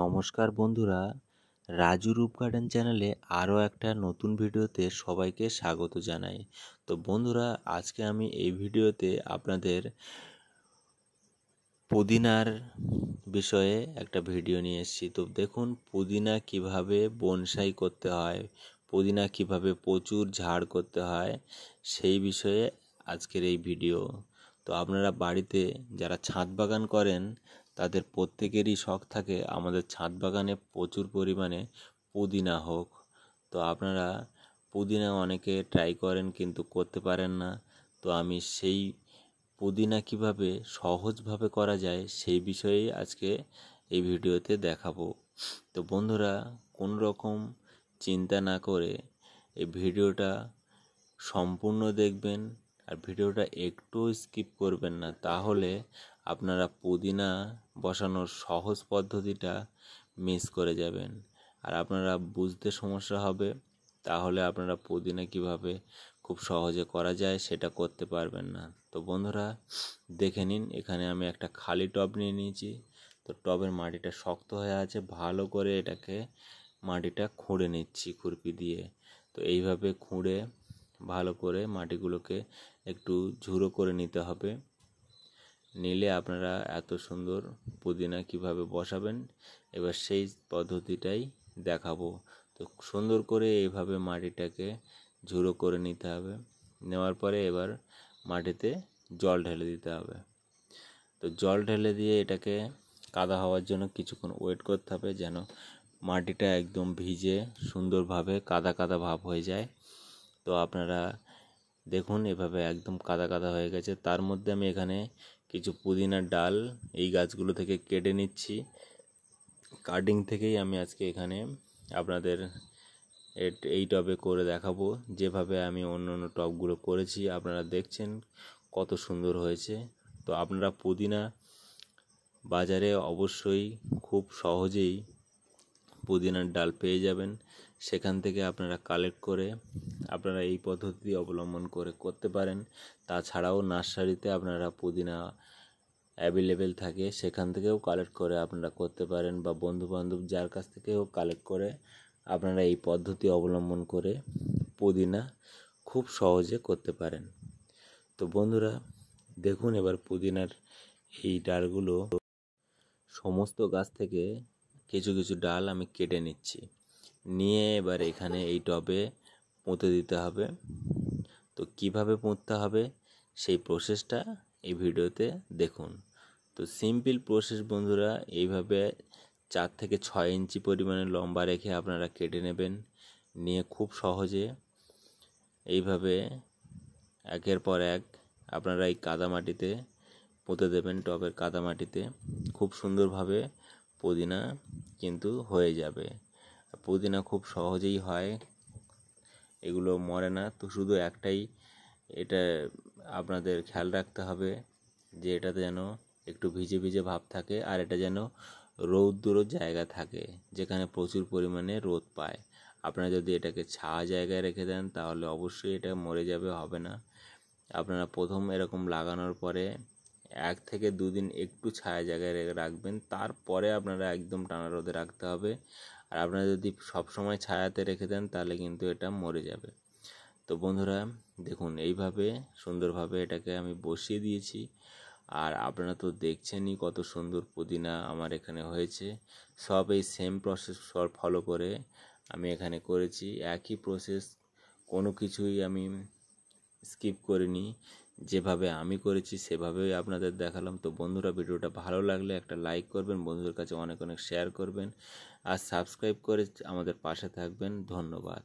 নমস্কার বন্ধুরা রাজু রূপ গার্ডেন চ্যানেলে আরও একটা নতুন ভিডিওতে সবাইকে স্বাগত জানাই তো বন্ধুরা আজকে আমি এই ভিডিওতে আপনাদের পুদিনার বিষয়ে একটা ভিডিও নিয়ে এসেছি তো দেখুন পুদিনা কিভাবে বনসাই করতে হয় পুদিনা কিভাবে প্রচুর ঝাড় করতে হয় সেই বিষয়ে আজকের এই ভিডিও তো আপনারা বাড়িতে যারা ছাদ বাগান করেন তাদের প্রত্যেকেরই শখ থাকে আমাদের ছাদ বাগানে প্রচুর পরিমাণে পুদিনা হোক তো আপনারা পুদিনা অনেকে ট্রাই করেন কিন্তু করতে পারেন না তো আমি সেই পুদিনা কিভাবে সহজভাবে করা যায় সেই বিষয়ে আজকে এই ভিডিওতে দেখাবো তো বন্ধুরা কোন রকম চিন্তা না করে এই ভিডিওটা সম্পূর্ণ দেখবেন আর ভিডিওটা একটু স্কিপ করবেন না তাহলে আপনারা পুদিনা বসানোর সহজ পদ্ধতিটা মিস করে যাবেন আর আপনারা বুঝতে সমস্যা হবে তাহলে আপনারা পুদিনা কিভাবে খুব সহজে করা যায় সেটা করতে পারবেন না তো বন্ধুরা দেখে নিন এখানে আমি একটা খালি টব নিয়ে নিয়েছি তো টবের মাটিটা শক্ত হয়ে আছে ভালো করে এটাকে মাটিটা খুঁড়ে নিচ্ছি খুরপি দিয়ে তো এইভাবে খুঁড়ে ভালো করে মাটিগুলোকে একটু ঝুড়ো করে নিতে হবে নিলে আপনারা এত সুন্দর পুদিনা কিভাবে বসাবেন এবার সেই পদ্ধতিটাই দেখাবো তো সুন্দর করে এইভাবে মাটিটাকে ঝুড়ো করে নিতে হবে নেওয়ার পরে এবার মাটিতে জল ঢেলে দিতে হবে তো জল ঢেলে দিয়ে এটাকে কাদা হওয়ার জন্য কিছুক্ষণ ওয়েট করতে হবে যেন মাটিটা একদম ভিজে সুন্দরভাবে কাদা কাদা ভাব হয়ে যায় তো আপনারা দেখুন এভাবে একদম কাদা কাদা হয়ে গেছে তার মধ্যে আমি এখানে কিছু পুদিনার ডাল এই গাছগুলো থেকে কেটে নিচ্ছি কাটিং থেকেই আমি আজকে এখানে আপনাদের এই টবে করে দেখাবো যেভাবে আমি অন্য অন্য টবগুলো করেছি আপনারা দেখছেন কত সুন্দর হয়েছে তো আপনারা পুদিনা বাজারে অবশ্যই খুব সহজেই পুদিনার ডাল পেয়ে যাবেন সেখান থেকে আপনারা কালেক্ট করে আপনারা এই পদ্ধতি অবলম্বন করে করতে পারেন তাছাড়াও নার্সারিতে আপনারা পুদিনা অ্যাভেলেবেল থাকে সেখান থেকেও কালেক্ট করে আপনারা করতে পারেন বা বন্ধুবান্ধব যার কাছ থেকেও কালেক্ট করে আপনারা এই পদ্ধতি অবলম্বন করে পুদিনা খুব সহজে করতে পারেন তো বন্ধুরা দেখুন এবার পুদিনার এই ডালগুলো সমস্ত গাছ থেকে কিছু কিছু ডাল আমি কেটে নিচ্ছি নিয়ে এবার এখানে এই টবে পুঁতে দিতে হবে তো কিভাবে পুঁততে হবে সেই প্রসেসটা এই ভিডিওতে দেখুন তো সিম্পল প্রসেস বন্ধুরা এইভাবে চার থেকে ছয় ইঞ্চি পরিমাণে লম্বা রেখে আপনারা কেটে নেবেন নিয়ে খুব সহজে এইভাবে একের পর এক আপনারা এই কাদামাটিতে পুঁতে দেবেন টবের কাদামাটিতে খুব সুন্দরভাবে পুদিনা কিন্তু হয়ে যাবে পুদিনা খুব সহজেই হয় এগুলো মরে না তো শুধু একটাই এটা আপনাদের খেয়াল রাখতে হবে যে এটাতে যেন একটু ভিজে ভিজে ভাব থাকে আর এটা যেন রৌদ্র জায়গা থাকে যেখানে প্রচুর পরিমাণে রোদ পায় আপনারা যদি এটাকে ছায়া জায়গায় রেখে দেন তাহলে অবশ্যই এটা মরে যাবে হবে না আপনারা প্রথম এরকম লাগানোর পরে এক থেকে দুদিন একটু ছায়া জায়গায় রাখবেন তারপরে আপনারা একদম টানা রোদে রাখতে হবে আর আপনারা যদি সবসময় ছায়াতে রেখে দেন তাহলে কিন্তু এটা মরে যাবে তো বন্ধুরা দেখুন এইভাবে সুন্দরভাবে এটাকে আমি বসিয়ে দিয়েছি আর আপনারা তো দেখছেনই কত সুন্দর পুদিনা আমার এখানে হয়েছে সব এই সেম প্রসেস সব ফলো করে আমি এখানে করেছি একই প্রসেস কোনো কিছুই আমি স্কিপ করিনি যেভাবে আমি করেছি সেভাবেই আপনাদের দেখালাম তো বন্ধুরা ভিডিওটা ভালো লাগলে একটা লাইক করবেন বন্ধুদের কাছে অনেক অনেক শেয়ার করবেন আর সাবস্ক্রাইব করে আমাদের পাশে থাকবেন ধন্যবাদ